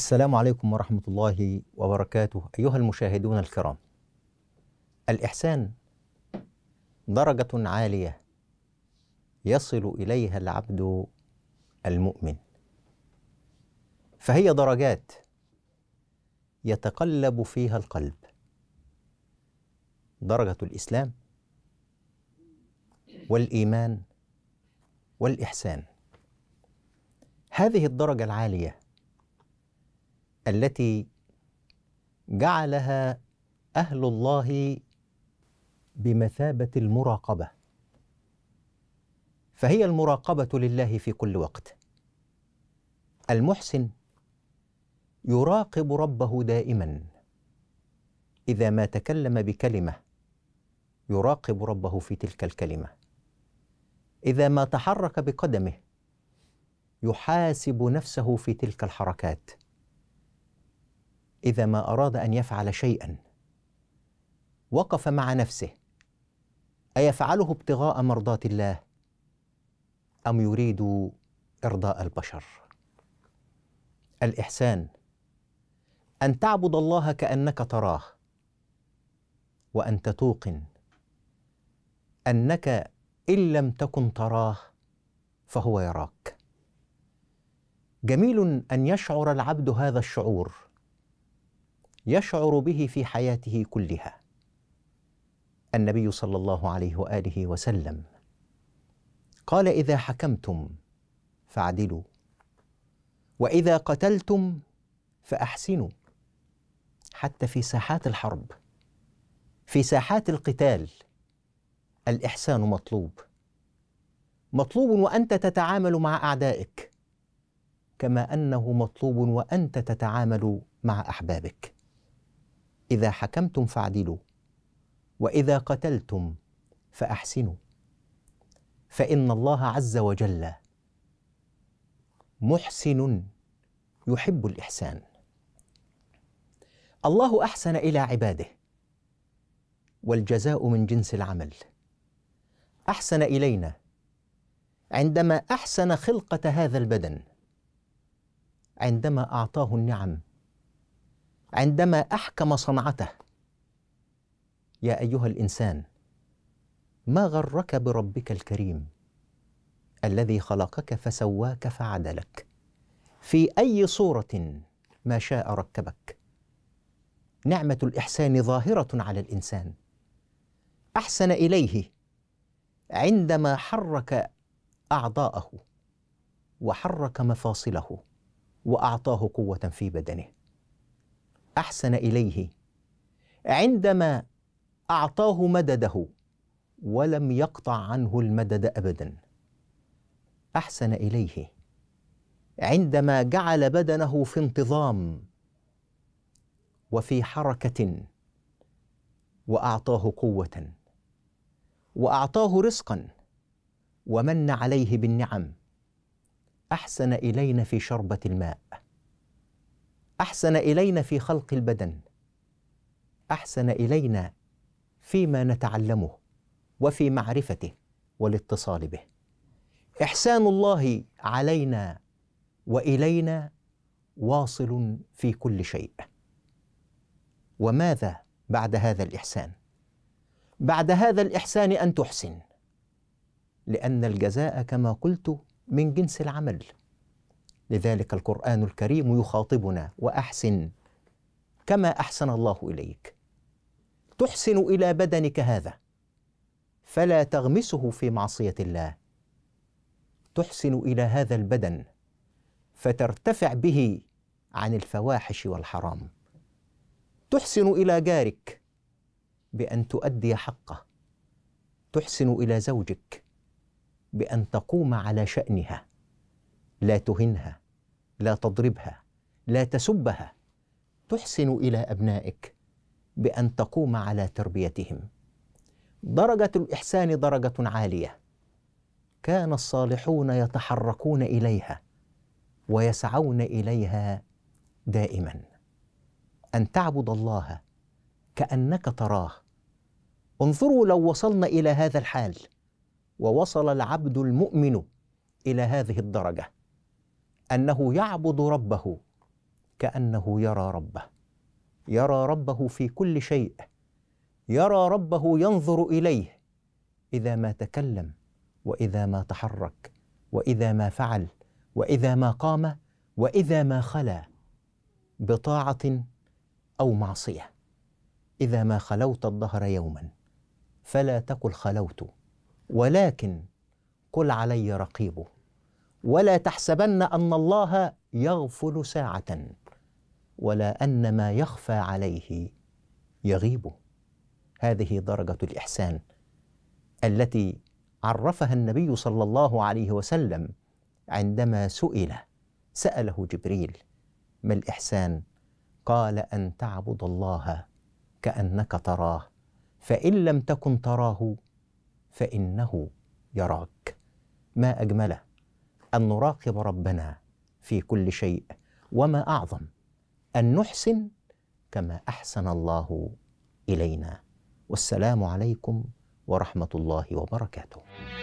السلام عليكم ورحمة الله وبركاته أيها المشاهدون الكرام الإحسان درجة عالية يصل إليها العبد المؤمن فهي درجات يتقلب فيها القلب درجة الإسلام والإيمان والإحسان هذه الدرجة العالية التي جعلها اهل الله بمثابه المراقبه فهي المراقبه لله في كل وقت المحسن يراقب ربه دائما اذا ما تكلم بكلمه يراقب ربه في تلك الكلمه اذا ما تحرك بقدمه يحاسب نفسه في تلك الحركات اذا ما اراد ان يفعل شيئا وقف مع نفسه ايفعله ابتغاء مرضاه الله ام يريد ارضاء البشر الاحسان ان تعبد الله كانك تراه وانت توقن انك ان لم تكن تراه فهو يراك جميل ان يشعر العبد هذا الشعور يشعر به في حياته كلها النبي صلى الله عليه واله وسلم قال اذا حكمتم فاعدلوا واذا قتلتم فاحسنوا حتى في ساحات الحرب في ساحات القتال الاحسان مطلوب مطلوب وانت تتعامل مع اعدائك كما انه مطلوب وانت تتعامل مع احبابك إذا حكمتم فاعدلوا وإذا قتلتم فأحسنوا فإن الله عز وجل محسن يحب الإحسان الله أحسن إلى عباده والجزاء من جنس العمل أحسن إلينا عندما أحسن خلقة هذا البدن عندما أعطاه النعم عندما احكم صنعته يا ايها الانسان ما غرك بربك الكريم الذي خلقك فسواك فعدلك في اي صوره ما شاء ركبك نعمه الاحسان ظاهره على الانسان احسن اليه عندما حرك اعضاءه وحرك مفاصله واعطاه قوه في بدنه احسن اليه عندما اعطاه مدده ولم يقطع عنه المدد ابدا احسن اليه عندما جعل بدنه في انتظام وفي حركه واعطاه قوه واعطاه رزقا ومن عليه بالنعم احسن الينا في شربه الماء احسن الينا في خلق البدن احسن الينا فيما نتعلمه وفي معرفته والاتصال به احسان الله علينا والينا واصل في كل شيء وماذا بعد هذا الاحسان بعد هذا الاحسان ان تحسن لان الجزاء كما قلت من جنس العمل لذلك القرآن الكريم يخاطبنا وأحسن كما أحسن الله إليك تحسن إلى بدنك هذا فلا تغمسه في معصية الله تحسن إلى هذا البدن فترتفع به عن الفواحش والحرام تحسن الى جارك بان تؤدي حقه تحسن الى زوجك بان تقوم على شانها لا تهنها لا تضربها لا تسبها تحسن الى ابنائك بان تقوم على تربيتهم درجه الاحسان درجه عاليه كان الصالحون يتحركون اليها ويسعون اليها دائما ان تعبد الله كانك تراه انظروا لو وصلنا الى هذا الحال ووصل العبد المؤمن الى هذه الدرجه انه يعبد ربه كانه يرى ربه يرى ربه في كل شيء يرى ربه ينظر اليه اذا ما تكلم واذا ما تحرك واذا ما فعل واذا ما قام واذا ما خلا بطاعه او معصيه اذا ما خلوت الظهر يوما فلا تقل خلوت ولكن قل علي رقيبه ولا تحسبن أن الله يغفل ساعة ولا أن ما يخفى عليه يغيب هذه درجة الإحسان التي عرفها النبي صلى الله عليه وسلم عندما سئل سأله جبريل ما الإحسان؟ قال أن تعبد الله كأنك تراه فإن لم تكن تراه فإنه يراك ما أجمله أن نراقب ربنا في كل شيء وما أعظم أن نحسن كما أحسن الله إلينا والسلام عليكم ورحمة الله وبركاته